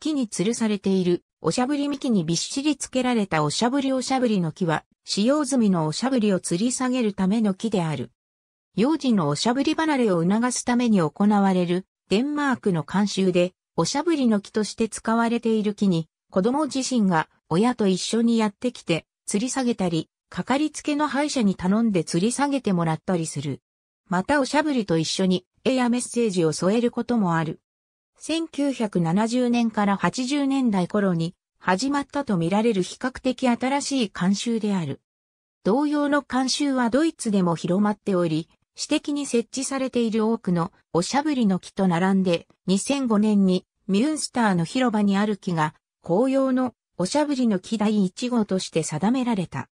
木に吊るされている、おしゃぶり幹にびっしりつけられたおしゃぶりおしゃぶりの木は、使用済みのおしゃぶりを吊り下げるための木である。幼児のおしゃぶり離れを促すために行われる、デンマークの慣習で、おしゃぶりの木として使われている木に、子供自身が親と一緒にやってきて、吊り下げたり、かかりつけの歯医者に頼んで吊り下げてもらったりする。またおしゃぶりと一緒に絵やメッセージを添えることもある。1970年から80年代頃に始まったとみられる比較的新しい慣習である。同様の慣習はドイツでも広まっており、私的に設置されている多くのおしゃぶりの木と並んで2005年にミュンスターの広場にある木が紅葉のおしゃぶりの木第1号として定められた。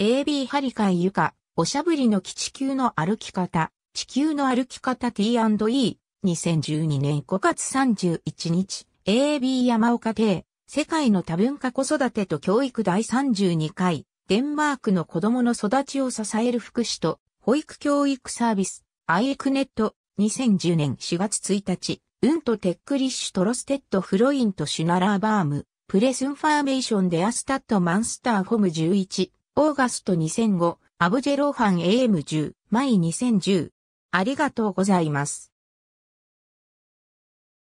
AB 張り替え床、おしゃぶりの木地球の歩き方、地球の歩き方 T&E、2012年5月31日、AB 山岡亭、世界の多文化子育てと教育第32回、デンマークの子供の育ちを支える福祉と保育教育サービス、アイエクネット、2010年4月1日、うんとテックリッシュトロステッドフロインとシュナラーバーム、プレスンファーメーションデアスタッドマンスターホム11、オーガスト2005、アブジェローハン AM10、マイ2010。ありがとうございます。